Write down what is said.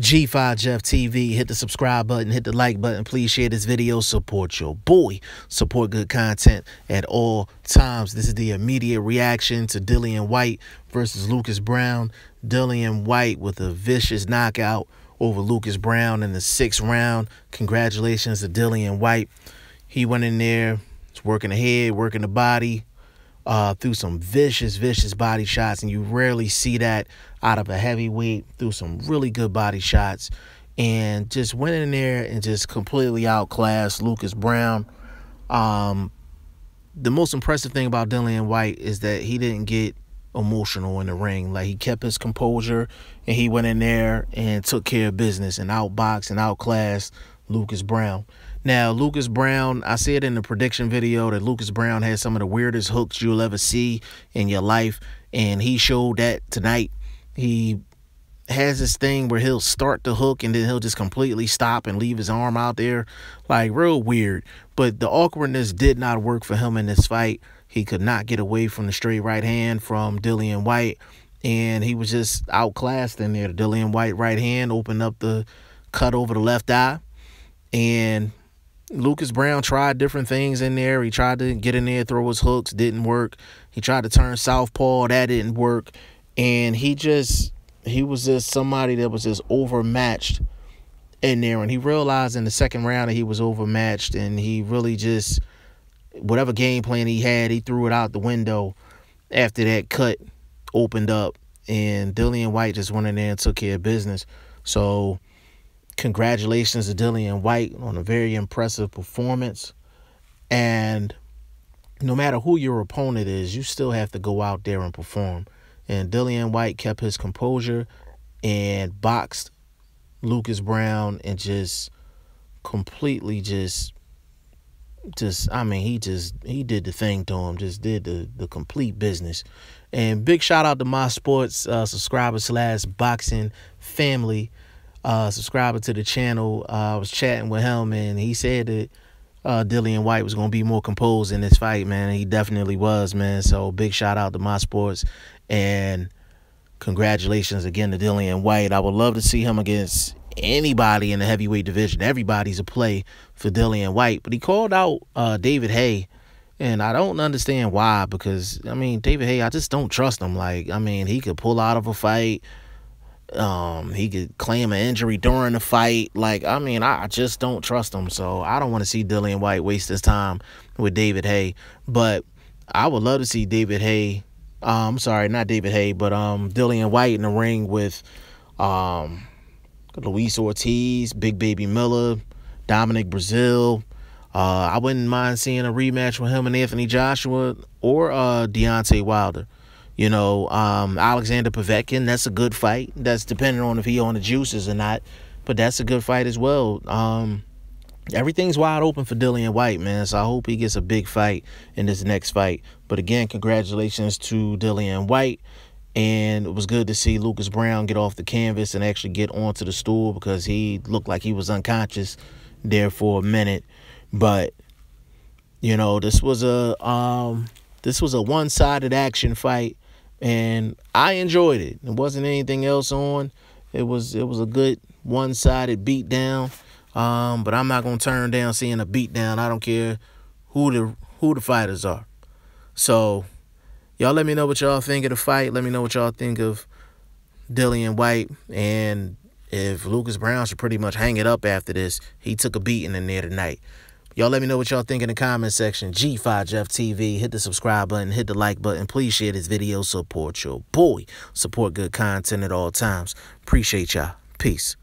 G5 Jeff TV. Hit the subscribe button, hit the like button. Please share this video. Support your boy. Support good content at all times. This is the immediate reaction to Dillian White versus Lucas Brown. Dillian White with a vicious knockout over Lucas Brown in the sixth round. Congratulations to Dillian White. He went in there, working the head, working the body, uh, through some vicious, vicious body shots, and you rarely see that out of a heavyweight through some really good body shots. And just went in there and just completely outclassed Lucas Brown. Um, the most impressive thing about Dillian White is that he didn't get emotional in the ring. Like he kept his composure and he went in there and took care of business and outboxed and outclassed Lucas Brown. Now, Lucas Brown, I said in the prediction video that Lucas Brown has some of the weirdest hooks you'll ever see in your life, and he showed that tonight. He has this thing where he'll start the hook and then he'll just completely stop and leave his arm out there. Like, real weird. But the awkwardness did not work for him in this fight. He could not get away from the straight right hand from Dillian White, and he was just outclassed in there. The Dillian White right hand opened up the cut over the left eye and Lucas Brown tried different things in there. He tried to get in there, throw his hooks, didn't work. He tried to turn southpaw, that didn't work. And he just he was just somebody that was just overmatched in there. And he realized in the second round that he was overmatched, and he really just whatever game plan he had, he threw it out the window after that cut opened up, and Dillian White just went in there and took care of business. So Congratulations to Dillian White on a very impressive performance. And no matter who your opponent is, you still have to go out there and perform. And Dillian White kept his composure and boxed Lucas Brown and just completely just just I mean he just he did the thing to him, just did the the complete business. And big shout out to my sports uh, subscriber slash boxing family uh, subscriber to the channel. Uh, I was chatting with him, and he said that uh, Dillian White was going to be more composed in this fight, man. He definitely was, man. So big shout out to My Sports, and congratulations again to Dillian White. I would love to see him against anybody in the heavyweight division. Everybody's a play for Dillian White, but he called out uh, David Hay. And I don't understand why, because I mean, David Hay, I just don't trust him. Like, I mean, he could pull out of a fight. Um, he could claim an injury during the fight. Like, I mean, I just don't trust him. So I don't want to see Dillian White waste his time with David Hay. But I would love to see David Hay. Uh, I'm sorry, not David Hay, but um, Dillian White in the ring with um, Luis Ortiz, Big Baby Miller, Dominic Brazil. Uh, I wouldn't mind seeing a rematch with him and Anthony Joshua or uh, Deontay Wilder. You know, um, Alexander Povetkin, that's a good fight. That's depending on if he on the juices or not, but that's a good fight as well. Um, everything's wide open for Dillian White, man. So I hope he gets a big fight in this next fight. But again, congratulations to Dillian White. And it was good to see Lucas Brown get off the canvas and actually get onto the stool because he looked like he was unconscious there for a minute. But you know, this was a um, this was a one-sided action fight and I enjoyed it. It wasn't anything else on. It was it was a good one-sided beat down. Um, but I'm not gonna turn down seeing a beat down. I don't care who the who the fighters are. So y'all let me know what y'all think of the fight. Let me know what y'all think of Dillian White and if Lucas Brown should pretty much hang it up after this. He took a beating in there tonight. Y'all let me know what y'all think in the comment section. G5 Jeff TV. Hit the subscribe button. Hit the like button. Please share this video. Support your boy. Support good content at all times. Appreciate y'all. Peace.